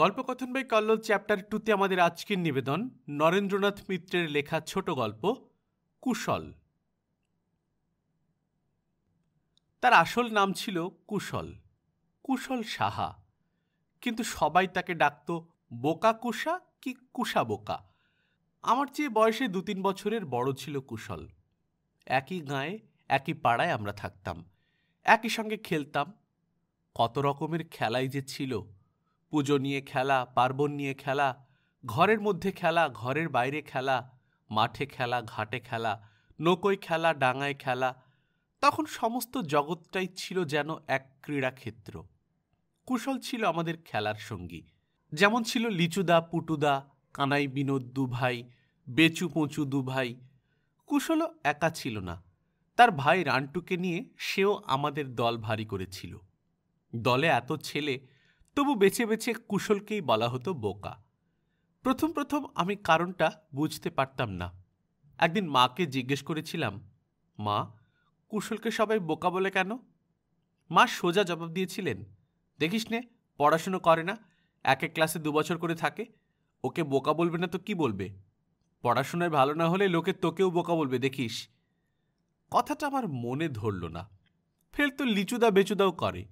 গল্পকথন by কাল্লোল chapter টুতে আমাদের আজকের নিবেদন নরেন্দ্রনাথ মিত্রের লেখা ছোট গল্প কুশল তার আসল নাম ছিল কুশল কুশল সাহা কিন্তু সবাই তাকে ডাকত বোকা কুষা কি কুষা বোকা আমার চেয়ে বয়সে দু তিন বছরের বড় ছিল কুশল একই গাঁয়ে একই পাড়ায় আমরা থাকতাম একই সঙ্গে খেলতাম কত রকমের খেলাই যে ছিল পুজো নিয়ে খেলা পার্বণ নিয়ে খেলা ঘরের মধ্যে খেলা ঘরের বাইরে খেলা মাঠে খেলা ঘাটে খেলা নৌকোয় খেলা ডাঙায় খেলা তখন সমস্ত জগৎটাই ছিল যেন এক ক্রীড়াক্ষেত্র কুশল ছিল আমাদের খেলার সঙ্গী যেমন ছিল লিচুদা পুটুদা কানাই বিনোদ দুভাই বেচু পঁচু দুভাই কুশলও একা ছিল না তার ভাই রান্টুকে নিয়ে সেও আমাদের দল ভারী করেছিল দলে এত ছেলে তবু বেছে বেছে কুশলকেই বলা হতো বোকা প্রথম প্রথম আমি কারণটা বুঝতে পারতাম না একদিন মাকে জিজ্ঞেস করেছিলাম মা কুশলকে সবাই বোকা বলে কেন মা সোজা জবাব দিয়েছিলেন দেখিস নে পড়াশুনো করে না এক এক ক্লাসে দুবছর করে থাকে ওকে বোকা বলবে না তো কি বলবে পড়াশোনায় ভালো না হলে লোকে তোকেও বোকা বলবে দেখিস কথাটা আমার মনে ধরল না ফের তো লিচুদা বেচুদাও করে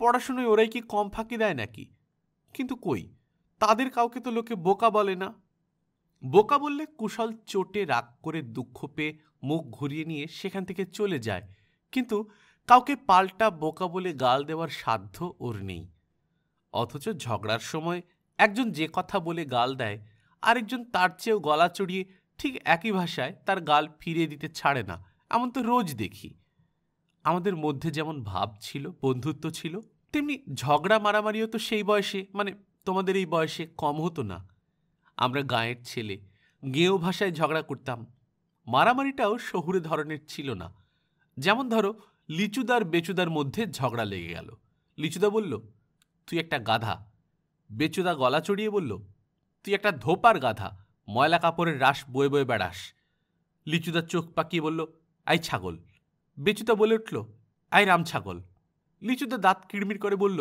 পড়াশুনোয় ওরাই কি কম ফাঁকি দেয় নাকি কিন্তু কই তাদের কাউকে তো লোকে বোকা বলে না বোকা বললে কুশল চোটে রাগ করে দুঃখ পেয়ে মুখ ঘুরিয়ে নিয়ে সেখান থেকে চলে যায় কিন্তু কাউকে পাল্টা বোকা বলে গাল দেওয়ার সাধ্য ওর নেই অথচ ঝগড়ার সময় একজন যে কথা বলে গাল দেয় আরেকজন তার চেয়েও গলা চড়িয়ে ঠিক একই ভাষায় তার গাল ফিরিয়ে দিতে ছাড়ে না এমন তো রোজ দেখি আমাদের মধ্যে যেমন ভাব ছিল বন্ধুত্ব ছিল তেমনি ঝগড়া মারামারিও তো সেই বয়সে মানে তোমাদের এই বয়সে কম হতো না আমরা গাঁয়ের ছেলে গেঁয়ো ভাষায় ঝগড়া করতাম মারামারিটাও শহুরে ধরনের ছিল না যেমন ধরো লিচুদার বেচুদার মধ্যে ঝগড়া লেগে গেল লিচুদা বলল তুই একটা গাধা বেচুদা গলা চড়িয়ে বলল তুই একটা ধোপার গাধা ময়লা কাপড়ের রাস বয়ে বয়ে বেড়াস লিচুদার চোখ পাকিয়ে বলল আই ছাগল বেচুদা বলে উঠল আই রাম ছাগল লিচুদা দাঁত কিড়মির করে বলল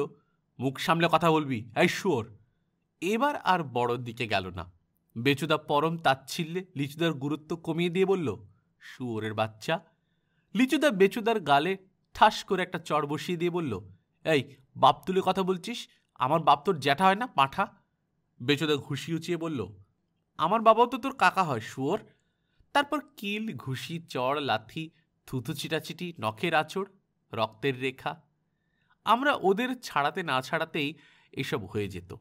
মুখ সামলে কথা বলবি আই শুয়োর এবার আর বড়র দিকে গেল না বেচুদা পরম তাচ্ছিল্যে লিচুদার গুরুত্ব কমিয়ে দিয়ে বলল শুয়োরের বাচ্চা লিচুদা বেচুদার গালে ঠাস করে একটা চড় বসিয়ে দিয়ে বলল এই বাপ তুলে কথা বলছিস আমার বাপ তোর জ্যাঠা হয় না পাঁঠা বেচুদা ঘুষি উঁচিয়ে বলল আমার বাবাও তো তোর কাকা হয় শুয়োর তারপর কিল ঘুষি চড় লাথি থুতু চিটাচিটি নখের আঁচড় রক্তের রেখা আমরা ওদের ছাড়াতে না ছাড়াতেই এসব হয়ে যেত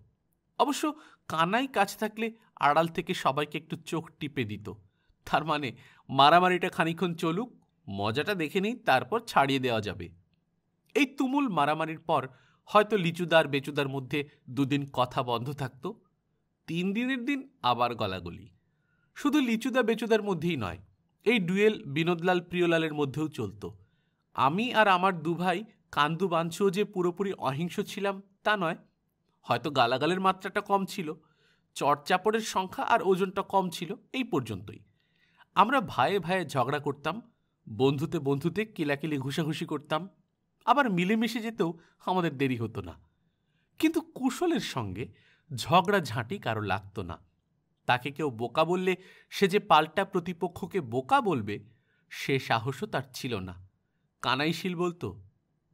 অবশ্য কানাই কাছে থাকলে আড়াল থেকে সবাইকে একটু চোখ টিপে দিত তার মানে মারামারিটা খানিক্ষণ চলুক মজাটা দেখে নিই তারপর ছাড়িয়ে দেওয়া যাবে এই তুমুল মারামারির পর হয়তো লিচুদার বেচুদার মধ্যে দুদিন কথা বন্ধ থাকতো তিন দিনের দিন আবার গলাগলি শুধু লিচুদা বেচুদার মধ্যেই নয় এই ডুয়েল বিনোদলাল প্রিয়লালের মধ্যেও চলত আমি আর আমার দুভাই কান্দু বাঞ্ছুও যে পুরোপুরি অহিংস ছিলাম তা নয় হয়তো গালাগালের মাত্রাটা কম ছিল চটচাপড়ের সংখ্যা আর ওজনটা কম ছিল এই পর্যন্তই আমরা ভায়ে ভায়ে ঝগড়া করতাম বন্ধুতে বন্ধুতে কিলাকিলি ঘুষাঘুষি করতাম আবার মিলেমিশে যেতেও আমাদের দেরি হতো না কিন্তু কুশলের সঙ্গে ঝগড়া ঝাঁটি কারো লাগতো না তাকে কেউ বোকা বললে সে যে পাল্টা প্রতিপক্ষকে বোকা বলবে সে সাহসও তার ছিল না কানাইশীল বলতো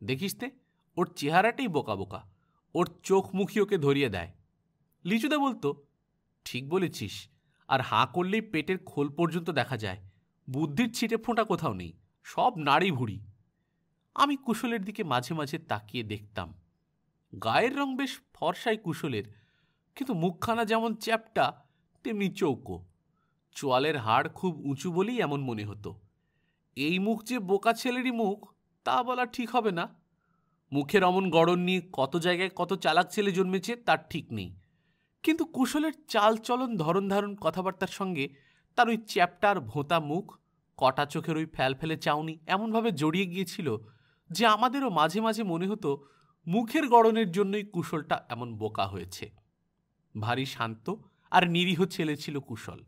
দেখিস তে ওর চেহারাটাই বোকা বোকা ওর চোখ মুখি ওকে ধরিয়ে দেয় লিচুদা বলতো ঠিক বলেছিস আর হাঁ করলেই পেটের খোল পর্যন্ত দেখা যায় বুদ্ধির ছিটে ফোঁটা কোথাও নেই সব নাড়ি ভুড়ি আমি কুশলের দিকে মাঝে মাঝে তাকিয়ে দেখতাম গায়ের রং বেশ ফর্সাই কুশলের কিন্তু মুখখানা যেমন চ্যাপটা তেমনি চৌকো চোয়ালের হাড় খুব উঁচু বলেই এমন মনে হতো এই মুখ যে বোকা ছেলেরই মুখ তা বলা ঠিক হবে না মুখের অমন গড়ন নিয়ে কত জায়গায় কত চালাক ছেলে জন্মেছে তার ঠিক নেই কিন্তু কুশলের চালচলন ধরন ধারণ কথাবার্তার সঙ্গে তার ওই চ্যাপ্টার ভোঁতা মুখ কটা চোখের ওই ফ্যাল ফেলে চাউনি এমনভাবে জড়িয়ে গিয়েছিল যে আমাদেরও মাঝে মাঝে মনে হতো মুখের গড়নের জন্যই কুশলটা এমন বোকা হয়েছে ভারী শান্ত আর নিরীহ ছেলে ছিল কুশল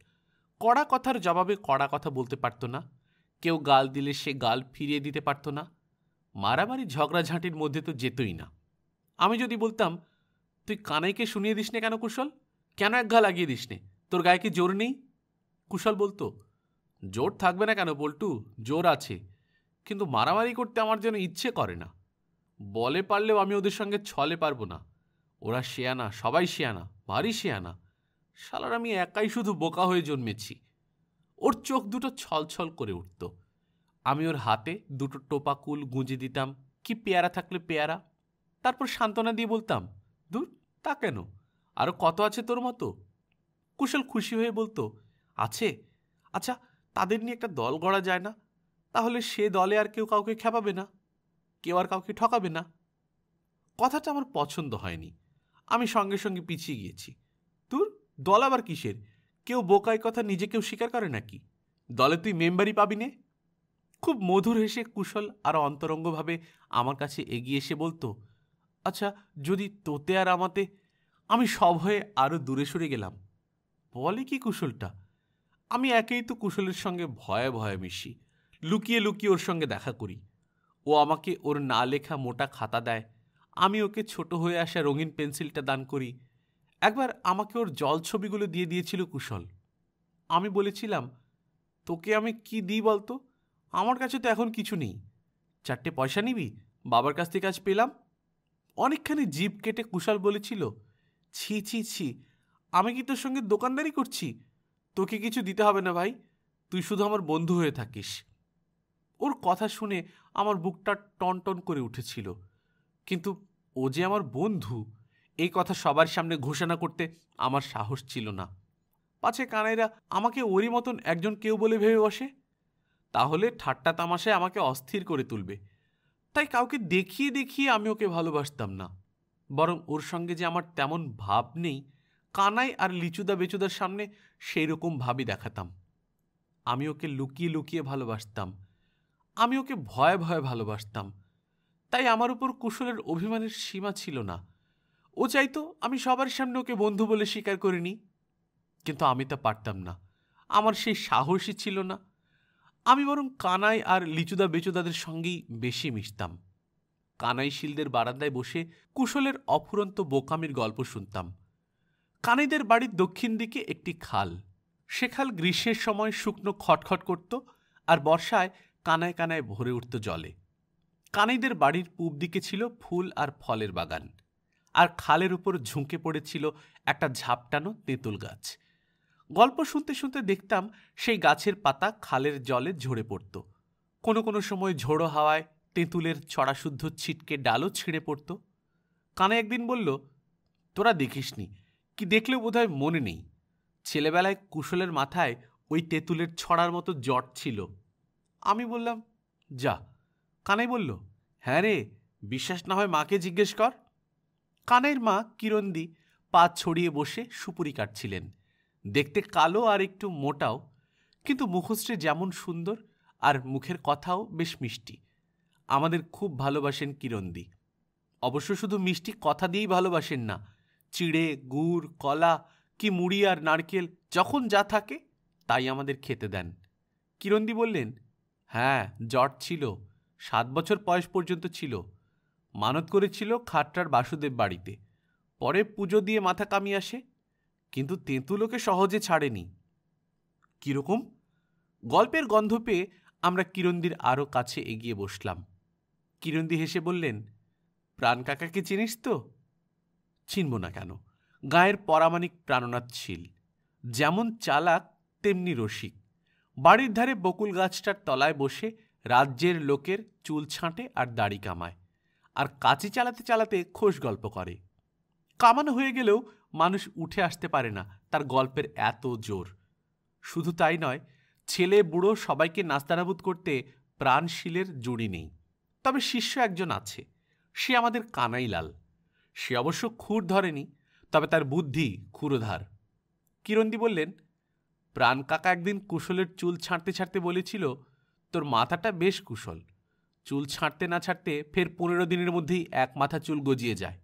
কড়া কথার জবাবে কড়া কথা বলতে পারত না কেউ গাল দিলে সে গাল ফিরিয়ে দিতে পারত না মারামারি ঝগড়াঝাঁটির মধ্যে তো যেতই না আমি যদি বলতাম তুই কানাইকে শুনিয়ে দিস নে কেন কুশল কেন এক ঘা লাগিয়ে দিস তোর গায়ে কি জোর নেই কুশল বলতো জোর থাকবে না কেন বল্টু জোর আছে কিন্তু মারামারি করতে আমার যেন ইচ্ছে করে না বলে পারলেও আমি ওদের সঙ্গে ছলে পারবো না ওরা শেয়ানা সবাই শেয়ানা ভারী শেয়ানা শালার আমি একাই শুধু বোকা হয়ে জন্মেছি ওর চোখ দুটো ছলছল করে উঠত আমি ওর হাতে দুটো টোপা কুল গুঁজে দিতাম কি পেয়ারা থাকলে পেয়ারা তারপর সান্ত্বনা দিয়ে বলতাম দূর তা কেন আরও কত আছে তোর মতো কুশল খুশি হয়ে বলতো আছে আচ্ছা তাদের নিয়ে একটা দল গড়া যায় না তাহলে সে দলে আর কেউ কাউকে খেপাবে না কেউ আর কাউকে ঠকাবে না কথাটা আমার পছন্দ হয়নি আমি সঙ্গে সঙ্গে পিছিয়ে গিয়েছি তুর দল আবার কিসের কেউ বোকায় কথা নিজে কেউ স্বীকার করে নাকি দলে তুই মেম্বারই পাবি নে খুব মধুর হেসে কুশল আর অন্তরঙ্গভাবে আমার কাছে এগিয়ে এসে বলতো আচ্ছা যদি তোতে আর আমাতে আমি সব হয়ে আরও দূরে সরে গেলাম বলে কি কুশলটা আমি একেই তো কুশলের সঙ্গে ভয়ে ভয়ে মিশি লুকিয়ে লুকিয়ে ওর সঙ্গে দেখা করি ও আমাকে ওর না লেখা মোটা খাতা দেয় আমি ওকে ছোট হয়ে আসা রঙিন পেন্সিলটা দান করি একবার আমাকে ওর জল ছবিগুলো দিয়ে দিয়েছিল কুশল আমি বলেছিলাম তোকে আমি কি দিই বলতো আমার কাছে তো এখন কিছু নেই চারটে পয়সা নিবি বাবার কাছ থেকে আজ পেলাম অনেকখানি জিপ কেটে কুশল বলেছিল ছি ছি ছি আমি কি তোর সঙ্গে দোকানদারি করছি তোকে কিছু দিতে হবে না ভাই তুই শুধু আমার বন্ধু হয়ে থাকিস ওর কথা শুনে আমার বুকটা টন টন করে উঠেছিল কিন্তু ও যে আমার বন্ধু এই কথা সবার সামনে ঘোষণা করতে আমার সাহস ছিল না পাছে কানাইরা আমাকে ওরই মতন একজন কেউ বলে ভেবে বসে তাহলে ঠাট্টা তামাশায় আমাকে অস্থির করে তুলবে তাই কাউকে দেখিয়ে দেখিয়ে আমি ওকে ভালোবাসতাম না বরং ওর সঙ্গে যে আমার তেমন ভাব নেই কানাই আর লিচুদা বেচুদার সামনে সেই রকম ভাবই দেখাতাম আমি ওকে লুকিয়ে লুকিয়ে ভালোবাসতাম আমি ওকে ভয়ে ভয়ে ভালোবাসতাম তাই আমার উপর কুশলের অভিমানের সীমা ছিল না ও চাইতো আমি সবার সামনে ওকে বন্ধু বলে স্বীকার করে নিই কিন্তু আমি তা পারতাম না আমার সেই সাহসই ছিল না আমি বরং কানাই আর লিচুদা বেচুদাদের সঙ্গেই বেশি মিশতাম কানাই শিলদের বারান্দায় বসে কুশলের অফুরন্ত বোকামির গল্প শুনতাম কানাইদের বাড়ির দক্ষিণ দিকে একটি খাল সে খাল গ্রীষ্মের সময় শুকনো খটখট করত আর বর্ষায় কানায় কানায় ভরে উঠত জলে কানাইদের বাড়ির পূব দিকে ছিল ফুল আর ফলের বাগান আর খালের উপর ঝুঁকে পড়েছিল একটা ঝাপটানো তেঁতুল গাছ গল্প শুনতে শুনতে দেখতাম সেই গাছের পাতা খালের জলে ঝরে পড়ত কোনো কোনো সময় ঝোড়ো হাওয়ায় তেঁতুলের ছড়াশুদ্ধ ছিটকে ডালও ছিঁড়ে পড়ত কানে একদিন বলল তোরা দেখিসনি কি দেখলেও বোধহয় মনে নেই ছেলেবেলায় কুশলের মাথায় ওই তেঁতুলের ছড়ার মতো জট ছিল আমি বললাম যা কানে বলল হ্যাঁ রে বিশ্বাস না হয় মাকে জিজ্ঞেস কর কানের মা কিরণদি পা ছড়িয়ে বসে সুপুরি কাটছিলেন দেখতে কালো আর একটু মোটাও কিন্তু মুখশ্রী যেমন সুন্দর আর মুখের কথাও বেশ মিষ্টি আমাদের খুব ভালোবাসেন কিরণদি অবশ্য শুধু মিষ্টি কথা দিয়েই ভালোবাসেন না চিড়ে গুড় কলা কি মুড়ি আর নারকেল যখন যা থাকে তাই আমাদের খেতে দেন কিরণদি বললেন হ্যাঁ জট ছিল সাত বছর বয়স পর্যন্ত ছিল মানত করেছিল খাট্টার বাসুদেব বাড়িতে পরে পুজো দিয়ে মাথা কামিয়ে আসে কিন্তু তেঁতুলোকে সহজে ছাড়েনি কীরকম গল্পের গন্ধ পেয়ে আমরা কিরন্দির আরও কাছে এগিয়ে বসলাম কিরন্দি হেসে বললেন প্রাণ কাকাকে চিনিস তো চিনব না কেন গায়ের পরামাণিক প্রাণনাথ ছিল যেমন চালাক তেমনি রসিক বাড়ির ধারে বকুল গাছটার তলায় বসে রাজ্যের লোকের চুল ছাঁটে আর দাড়ি কামায় আর কাঁচি চালাতে চালাতে খোশ গল্প করে কামানো হয়ে গেলেও মানুষ উঠে আসতে পারে না তার গল্পের এত জোর শুধু তাই নয় ছেলে বুড়ো সবাইকে নাস্তানাবুদ করতে প্রাণশীলের জুড়ি নেই তবে শিষ্য একজন আছে সে আমাদের কানাইলাল সে অবশ্য খুর ধরেনি তবে তার বুদ্ধি ক্ষুরোধার কিরণদি বললেন প্রাণ কাকা একদিন কুশলের চুল ছাঁটতে ছাঁটতে বলেছিল তোর মাথাটা বেশ কুশল চুল ছাঁটতে না ছাঁটতে ফের পনেরো দিনের মধ্যেই এক মাথা চুল গজিয়ে যায়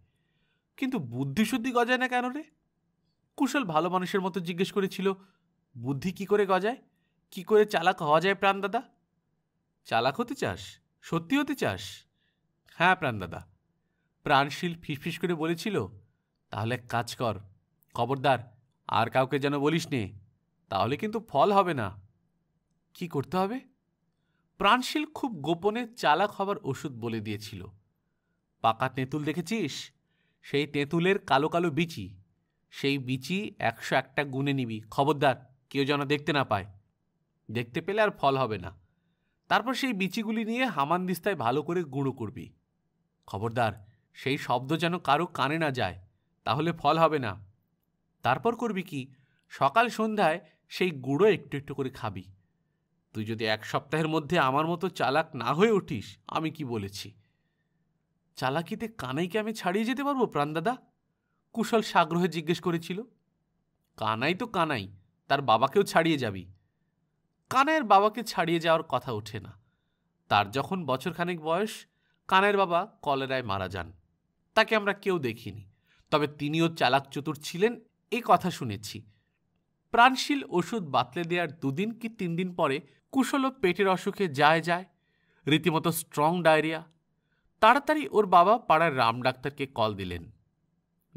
কিন্তু বুদ্ধিশুদ্ধি গজায় না কেন রে কুশল ভালো মানুষের মতো জিজ্ঞেস করেছিল বুদ্ধি কি করে গজায় কি করে চালাক হওয়া যায় প্রাণদাদা চালাক হতে চাস সত্যি হতে চাস হ্যাঁ প্রাণদাদা প্রাণশীল ফিসফিস করে বলেছিল তাহলে এক কাজ কর খবরদার আর কাউকে যেন বলিস নে তাহলে কিন্তু ফল হবে না কি করতে হবে প্রাণশীল খুব গোপনে চালাক হবার ওষুধ বলে দিয়েছিল পাকা তেঁতুল দেখেছিস সেই তেঁতুলের কালো কালো বিচি সেই বিচি একশো একটা গুনে নিবি খবরদার কেউ যেন দেখতে না পায় দেখতে পেলে আর ফল হবে না তারপর সেই বিচিগুলি নিয়ে হামানদিস্তায় ভালো করে গুঁড়ো করবি খবরদার সেই শব্দ যেন কারো কানে না যায় তাহলে ফল হবে না তারপর করবি কি সকাল সন্ধ্যায় সেই গুঁড়ো একটু একটু করে খাবি তুই যদি এক সপ্তাহের মধ্যে আমার মতো চালাক না হয়ে উঠিস আমি কি বলেছি চালাকিতে কানাইকে আমি ছাড়িয়ে যেতে পারবো প্রাণদাদা কুশল সাগ্রহে জিজ্ঞেস করেছিল কানাই তো কানাই তার বাবাকেও ছাড়িয়ে যাবি কানাইয়ের বাবাকে ছাড়িয়ে যাওয়ার কথা ওঠে না তার যখন বছরখানেক বয়স কানের বাবা কলেরায় মারা যান তাকে আমরা কেউ দেখিনি তবে তিনিও চালাক চতুর ছিলেন এ কথা শুনেছি প্রাণশীল ওষুধ বাতলে দেওয়ার দুদিন কি তিন দিন পরে কুশল পেটের অসুখে যায় যায় রীতিমতো স্ট্রং ডায়রিয়া তাড়াতাড়ি ওর বাবা পাড়ার রাম ডাক্তারকে কল দিলেন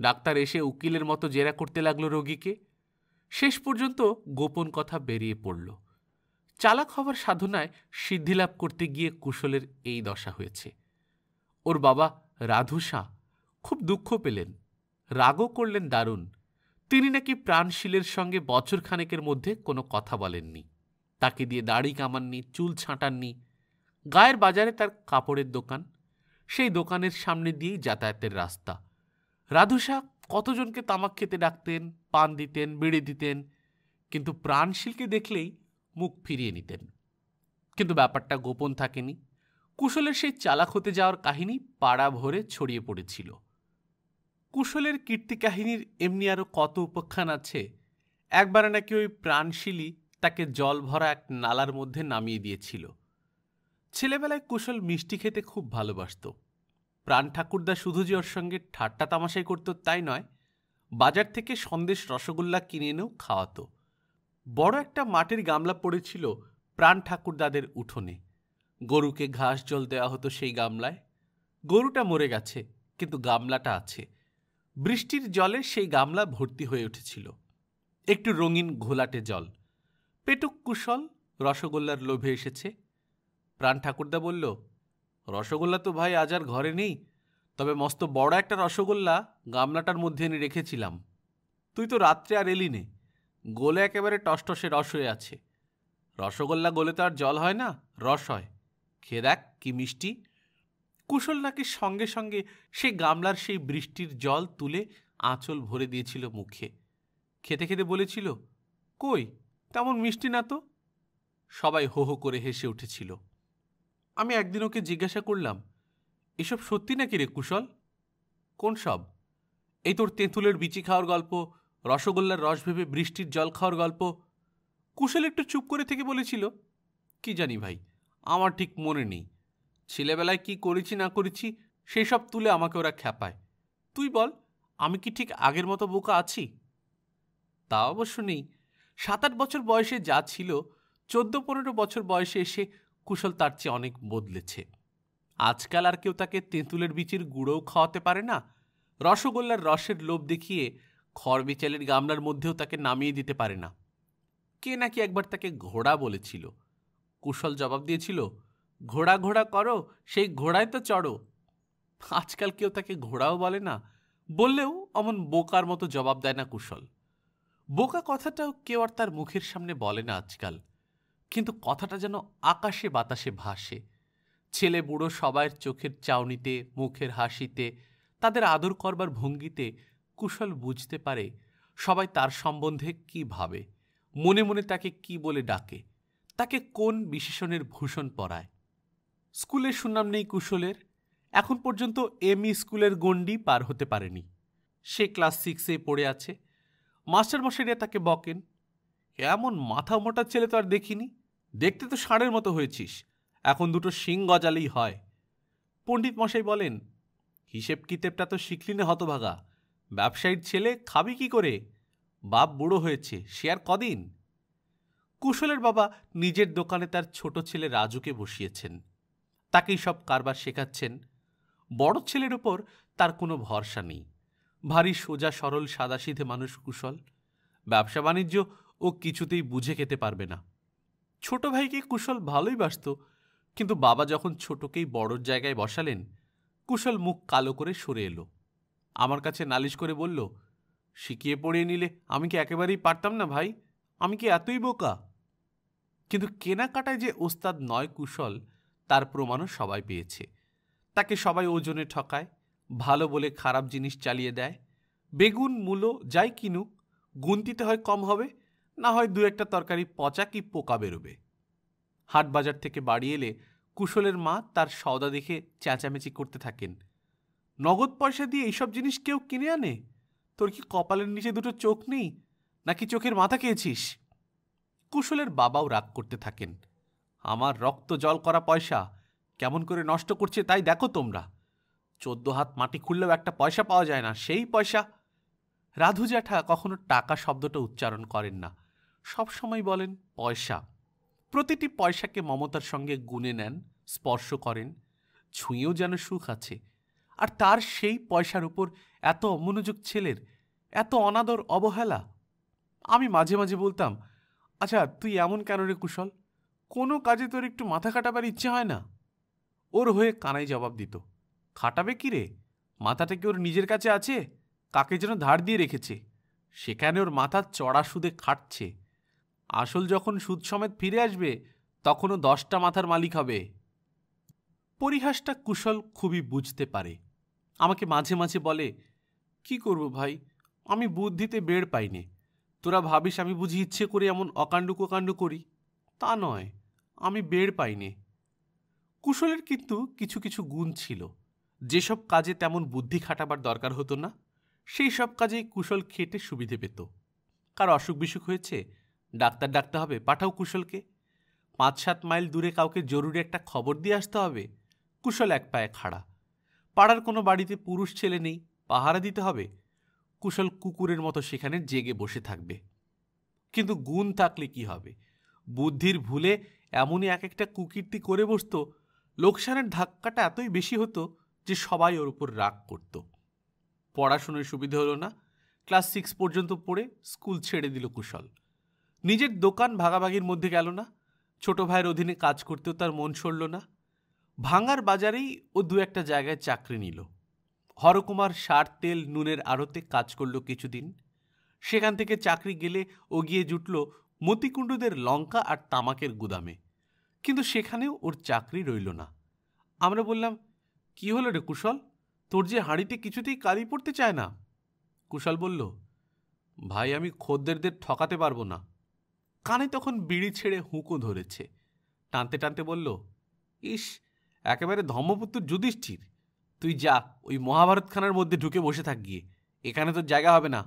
ডাক্তার এসে উকিলের মতো জেরা করতে লাগলো রোগীকে শেষ পর্যন্ত গোপন কথা বেরিয়ে পড়ল চালাক হবার সাধনায় সিদ্ধিলাভ করতে গিয়ে কুশলের এই দশা হয়েছে ওর বাবা রাধু খুব দুঃখ পেলেন রাগও করলেন দারুণ তিনি নাকি প্রাণশীলের সঙ্গে বছরখানেকের মধ্যে কোনো কথা বলেননি তাকে দিয়ে দাড়ি কামাননি চুল ছাঁটাননি গায়ের বাজারে তার কাপড়ের দোকান সেই দোকানের সামনে দিয়েই যাতায়াতের রাস্তা রাধুশাহ কতজনকে তামাক খেতে ডাকতেন পান দিতেন বেড়ে দিতেন কিন্তু প্রাণশীলকে দেখলেই মুখ ফিরিয়ে নিতেন কিন্তু ব্যাপারটা গোপন থাকেনি কুশলের সেই চালাক হতে যাওয়ার কাহিনী পাড়া ভরে ছড়িয়ে পড়েছিল কুশলের কীর্তিকাহিনীর এমনি আরও কত উপখ্যান আছে একবার নাকি ওই প্রাণশিলি তাকে জল ভরা এক নালার মধ্যে নামিয়ে দিয়েছিল ছেলেবেলায় কুশল মিষ্টি খেতে খুব ভালোবাসত প্রাণ ঠাকুরদা শুধু যে ওর সঙ্গে ঠাট্টা তামাশাই করত তাই নয় বাজার থেকে সন্দেশ রসগোল্লা কিনে এনেও খাওয়াতো বড় একটা মাটির গামলা পড়েছিল প্রাণ ঠাকুরদাদের উঠোনে গরুকে ঘাস জল দেওয়া হতো সেই গামলায় গরুটা মরে গেছে কিন্তু গামলাটা আছে বৃষ্টির জলে সেই গামলা ভর্তি হয়ে উঠেছিল একটু রঙিন ঘোলাটে জল পেটুক কুশল রসগোল্লার লোভে এসেছে প্রাণ ঠাকুরদা বলল রসগোল্লা তো ভাই আজ আর ঘরে নেই তবে মস্ত বড় একটা রসগোল্লা গামলাটার মধ্যে এনে রেখেছিলাম তুই তো রাত্রে আর এলি নে গোলে একেবারে টসটসে রস হয়ে আছে রসগোল্লা গোলে তো আর জল হয় না রস হয় খেয়ে দেখ কি মিষ্টি কুশল নাকি সঙ্গে সঙ্গে সে গামলার সেই বৃষ্টির জল তুলে আঁচল ভরে দিয়েছিল মুখে খেতে খেতে বলেছিল কই তেমন মিষ্টি না তো সবাই হো হো করে হেসে উঠেছিল আমি একদিন ওকে জিজ্ঞাসা করলাম এসব সত্যি নাকি রে কুশল কোন সব এই তোর তেঁতুলের বিচি খাওয়ার গল্প রসগোল্লার রস ভেবে বৃষ্টির জল খাওয়ার গল্প কুশল একটু চুপ করে থেকে বলেছিল কি জানি ভাই আমার ঠিক মনে নেই ছেলেবেলায় কি করেছি না করেছি সেই সব তুলে আমাকে ওরা খ্যাপায় তুই বল আমি কি ঠিক আগের মতো বোকা আছি তা অবশ্য নেই সাত আট বছর বয়সে যা ছিল চোদ্দ পনেরো বছর বয়সে এসে কুশল তার চেয়ে অনেক বদলেছে আজকাল আর কেউ তাকে তেঁতুলের বিচির গুঁড়োও খাওয়াতে পারে না রসগোল্লার রসের লোভ দেখিয়ে খড় বিচালের গামলার মধ্যেও তাকে নামিয়ে দিতে পারে না কে নাকি একবার তাকে ঘোড়া বলেছিল কুশল জবাব দিয়েছিল ঘোড়া ঘোড়া করো সেই ঘোড়ায় তো চড়ো আজকাল কেউ তাকে ঘোড়াও বলে না বললেও অমন বোকার মতো জবাব দেয় না কুশল বোকা কথাটাও কেউ আর তার মুখের সামনে বলে না আজকাল কিন্তু কথাটা যেন আকাশে বাতাসে ভাসে ছেলে বুড়ো সবাইয়ের চোখের চাউনিতে মুখের হাসিতে তাদের আদর করবার ভঙ্গিতে কুশল বুঝতে পারে সবাই তার সম্বন্ধে কি ভাবে মনে মনে তাকে কি বলে ডাকে তাকে কোন বিশেষণের ভূষণ পরায় স্কুলের সুনাম নেই কুশলের এখন পর্যন্ত এম স্কুলের গণ্ডি পার হতে পারেনি সে ক্লাস সিক্সে পড়ে আছে মাস্টারমশাইরা তাকে বকেন এমন মাথা মোটা ছেলে তো আর দেখিনি দেখতে তো ষাঁড়ের মতো হয়েছিস এখন দুটো শিং গজালেই হয় পণ্ডিত মশাই বলেন হিসেব কিতেবটা তো শিখলি না হতভাগা ব্যবসায়ীর ছেলে খাবি কি করে বাপ বুড়ো হয়েছে সে আর কদিন কুশলের বাবা নিজের দোকানে তার ছোট ছেলে রাজুকে বসিয়েছেন তাকেই সব কারবার শেখাচ্ছেন বড় ছেলের ওপর তার কোনো ভরসা নেই ভারী সোজা সরল সাদাসিধে মানুষ কুশল ব্যবসা বাণিজ্য ও কিছুতেই বুঝে খেতে পারবে না ছোট ভাইকে কুশল ভালোই বাসত কিন্তু বাবা যখন ছোটকেই বড়র জায়গায় বসালেন কুশল মুখ কালো করে সরে এলো আমার কাছে নালিশ করে বলল শিখিয়ে পড়িয়ে নিলে আমি কি একেবারেই পারতাম না ভাই আমি কি এতই বোকা কিন্তু কেনাকাটায় যে ওস্তাদ নয় কুশল তার প্রমাণও সবাই পেয়েছে তাকে সবাই ওজনে ঠকায় ভালো বলে খারাপ জিনিস চালিয়ে দেয় বেগুন মূলো যাই কিনুক গুনতিতে হয় কম হবে না হয় দু একটা তরকারি পচা কি পোকা বেরোবে হাটবাজার থেকে বাড়ি এলে কুশলের মা তার সওদা দেখে চেঁচামেচি করতে থাকেন নগদ পয়সা দিয়ে এইসব জিনিস কেউ কিনে আনে তোর কি কপালের নিচে দুটো চোখ নেই নাকি চোখের মাথা খেয়েছিস কুশলের বাবাও রাগ করতে থাকেন আমার রক্ত জল করা পয়সা কেমন করে নষ্ট করছে তাই দেখো তোমরা চোদ্দ হাত মাটি খুললেও একটা পয়সা পাওয়া যায় না সেই পয়সা রাধু জ্যাঠা কখনো টাকা শব্দটা উচ্চারণ করেন না সবসময় বলেন পয়সা প্রতিটি পয়সাকে মমতার সঙ্গে গুনে নেন স্পর্শ করেন ছুঁয়েও যেন সুখ আছে আর তার সেই পয়সার উপর এত অমনোযোগ ছেলের এত অনাদর অবহেলা আমি মাঝে মাঝে বলতাম আচ্ছা তুই এমন কেন রে কুশল কোনো কাজে তোর একটু মাথা খাটাবার ইচ্ছে হয় না ওর হয়ে কানাই জবাব দিত খাটাবে কি রে মাথাটা কি ওর নিজের কাছে আছে কাকে যেন ধার দিয়ে রেখেছে সেখানে ওর মাথা চড়া সুদে খাটছে আসল যখন সুদ সমেত ফিরে আসবে তখনও দশটা মাথার মালিক হবে পরিহাসটা কুশল খুবই বুঝতে পারে আমাকে মাঝে মাঝে বলে কি করব ভাই আমি বুদ্ধিতে বেড় পাইনি তোরা ভাবিস আমি বুঝি ইচ্ছে করে এমন অকাণ্ড কোকাণ্ড করি তা নয় আমি বের পাইনি কুশলের কিন্তু কিছু কিছু গুণ ছিল যেসব কাজে তেমন বুদ্ধি খাটাবার দরকার হতো না সেই সব কাজেই কুশল খেটে সুবিধে পেত কার অসুখ বিসুখ হয়েছে ডাক্তার ডাকতে হবে পাঠাও কুশলকে পাঁচ সাত মাইল দূরে কাউকে জরুরি একটা খবর দিয়ে আসতে হবে কুশল এক পায়ে খাড়া পাড়ার কোনো বাড়িতে পুরুষ ছেলে নেই পাহারা দিতে হবে কুশল কুকুরের মতো সেখানে জেগে বসে থাকবে কিন্তু গুণ থাকলে কি হবে বুদ্ধির ভুলে এমনই এক একটা কুকীর্তি করে বসত লোকসানের ধাক্কাটা এতই বেশি হতো যে সবাই ওর উপর রাগ করত পড়াশুনোর সুবিধে হলো না ক্লাস সিক্স পর্যন্ত পড়ে স্কুল ছেড়ে দিল কুশল নিজের দোকান ভাগাভাগির মধ্যে গেল না ছোট ভাইয়ের অধীনে কাজ করতেও তার মন সরল না ভাঙার বাজারেই ও দু একটা জায়গায় চাকরি নিল হরকুমার সার তেল নুনের আড়তে কাজ করল কিছুদিন সেখান থেকে চাকরি গেলে ও গিয়ে জুটল মতিকুণ্ডুদের লঙ্কা আর তামাকের গুদামে কিন্তু সেখানেও ওর চাকরি রইল না আমরা বললাম কি হলো রে কুশল তোর যে হাঁড়িতে কিছুতেই কালি পড়তে চায় না কুশল বলল ভাই আমি খদ্দেরদের ঠকাতে পারবো না কানে তখন বিড়ি ছেড়ে হুঁকো ধরেছে টানতে টানতে বলল ইস একেবারে ধর্মপুত্র যুধিষ্ঠির তুই যা ওই মহাভারতখানার মধ্যে ঢুকে বসে থাক গিয়ে এখানে তোর জায়গা হবে না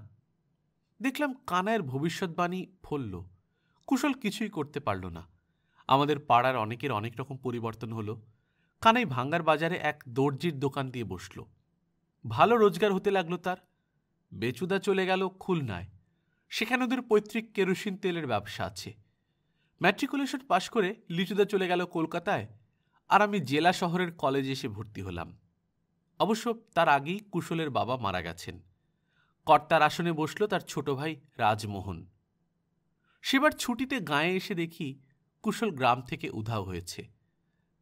দেখলাম কানায়ের ভবিষ্যৎবাণী ফলল কুশল কিছুই করতে পারল না আমাদের পাড়ার অনেকের অনেক রকম পরিবর্তন হলো কানাই ভাঙ্গার বাজারে এক দর্জির দোকান দিয়ে বসল ভালো রোজগার হতে লাগলো তার বেচুদা চলে গেল খুলনায় সেখানে ওদের পৈতৃক কেরোসিন তেলের ব্যবসা আছে ম্যাট্রিকুলেশন পাশ করে লিচুদা চলে গেল কলকাতায় আর আমি জেলা শহরের কলেজে এসে ভর্তি হলাম অবশ্য তার আগেই কুশলের বাবা মারা গেছেন কর্তার আসনে বসল তার ছোট ভাই রাজমোহন সেবার ছুটিতে গায়ে এসে দেখি কুশল গ্রাম থেকে উধাও হয়েছে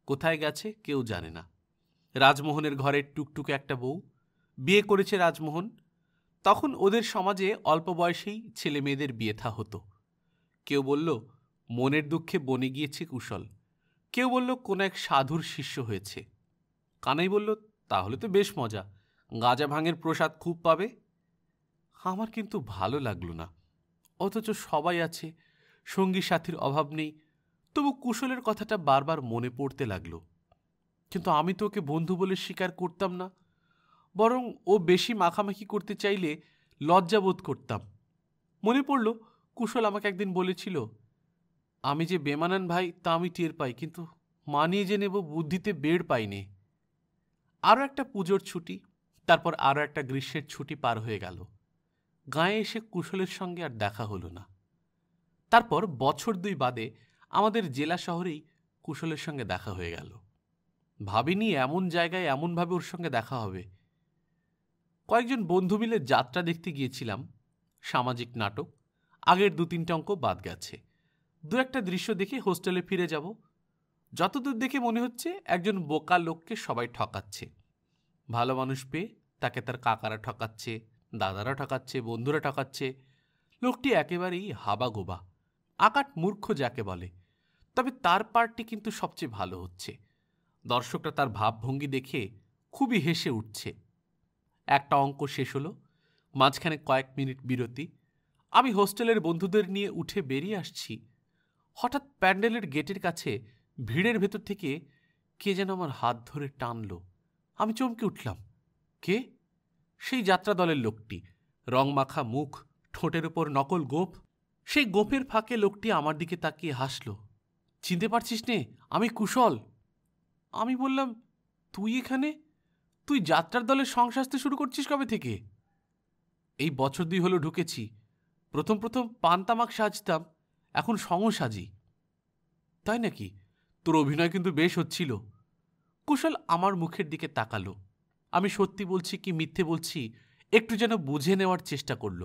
কোথায় গেছে কেউ জানে না রাজমোহনের ঘরের টুকটুকে একটা বউ বিয়ে করেছে রাজমোহন তখন ওদের সমাজে অল্প বয়সেই ছেলে মেয়েদের বিয়েথা হতো কেউ বলল মনের দুঃখে বনে গিয়েছে কুশল কেউ বলল কোন এক সাধুর শিষ্য হয়েছে কানাই বলল তাহলে তো বেশ মজা গাঁজা ভাঙের প্রসাদ খুব পাবে আমার কিন্তু ভালো লাগলো না অথচ সবাই আছে সঙ্গী সাথীর অভাব নেই তবু কুশলের কথাটা বারবার মনে পড়তে লাগল কিন্তু আমি তো ওকে বন্ধু বলে স্বীকার করতাম না বরং ও বেশি মাখামাখি করতে চাইলে লজ্জাবোধ করতাম মনে পড়ল কুশল আমাকে একদিন বলেছিল আমি যে বেমানান ভাই তা আমি টের পাই কিন্তু মানিয়ে যে নেব বুদ্ধিতে বেড় পাইনি আরও একটা পুজোর ছুটি তারপর আরও একটা গ্রীষ্মের ছুটি পার হয়ে গেল গায়ে এসে কুশলের সঙ্গে আর দেখা হলো না তারপর বছর দুই বাদে আমাদের জেলা শহরেই কুশলের সঙ্গে দেখা হয়ে গেল ভাবিনি এমন জায়গায় এমনভাবে ওর সঙ্গে দেখা হবে কয়েকজন বন্ধু মিলে যাত্রা দেখতে গিয়েছিলাম সামাজিক নাটক আগের দু তিনটা অঙ্ক বাদ গেছে দু একটা দৃশ্য দেখে হোস্টেলে ফিরে যাব যতদূর দেখে মনে হচ্ছে একজন বোকা লোককে সবাই ঠকাচ্ছে ভালো মানুষ পেয়ে তাকে তার কাকারা ঠকাচ্ছে দাদারা ঠকাচ্ছে বন্ধুরা ঠকাচ্ছে লোকটি একেবারেই হাবাগোবা আকাট মূর্খ যাকে বলে তবে তার পার্টটি কিন্তু সবচেয়ে ভালো হচ্ছে দর্শকরা তার ভাবভঙ্গি দেখে খুবই হেসে উঠছে একটা অঙ্ক শেষ হলো মাঝখানে কয়েক মিনিট বিরতি আমি হোস্টেলের বন্ধুদের নিয়ে উঠে বেরিয়ে আসছি হঠাৎ প্যান্ডেলের গেটের কাছে ভিড়ের ভেতর থেকে কে যেন আমার হাত ধরে টানল আমি চমকে উঠলাম কে সেই যাত্রা দলের লোকটি রংমাখা মুখ ঠোঁটের ওপর নকল গোপ সেই গোপের ফাঁকে লোকটি আমার দিকে তাকিয়ে হাসল চিনতে পারছিস নে আমি কুশল আমি বললাম তুই এখানে তুই যাত্রার দলের সংসাস্তে শুরু করছিস কবে থেকে এই বছর দুই হলো ঢুকেছি প্রথম প্রথম পান্তামাক সাজতাম এখন সঙ্গ সাজি তাই নাকি তোর অভিনয় কিন্তু বেশ হচ্ছিল কুশল আমার মুখের দিকে তাকালো আমি সত্যি বলছি কি মিথ্যে বলছি একটু যেন বুঝে নেওয়ার চেষ্টা করল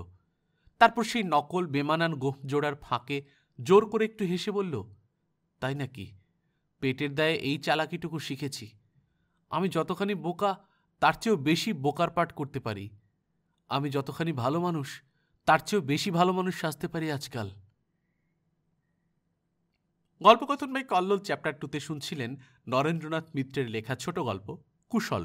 তারপর সেই নকল বেমানান জোড়ার ফাঁকে জোর করে একটু হেসে বলল তাই নাকি পেটের দায়ে এই চালাকিটুকু শিখেছি আমি যতখানি বোকা তার চেয়েও বেশি বোকার পাঠ করতে পারি আমি যতখানি ভালো মানুষ তার চেয়েও বেশি ভালো মানুষ সাজতে পারি আজকাল গল্পকথন ভাই কল্লোল চ্যাপ্টার টুতে শুনছিলেন নরেন্দ্রনাথ মিত্রের লেখা ছোট গল্প কুশল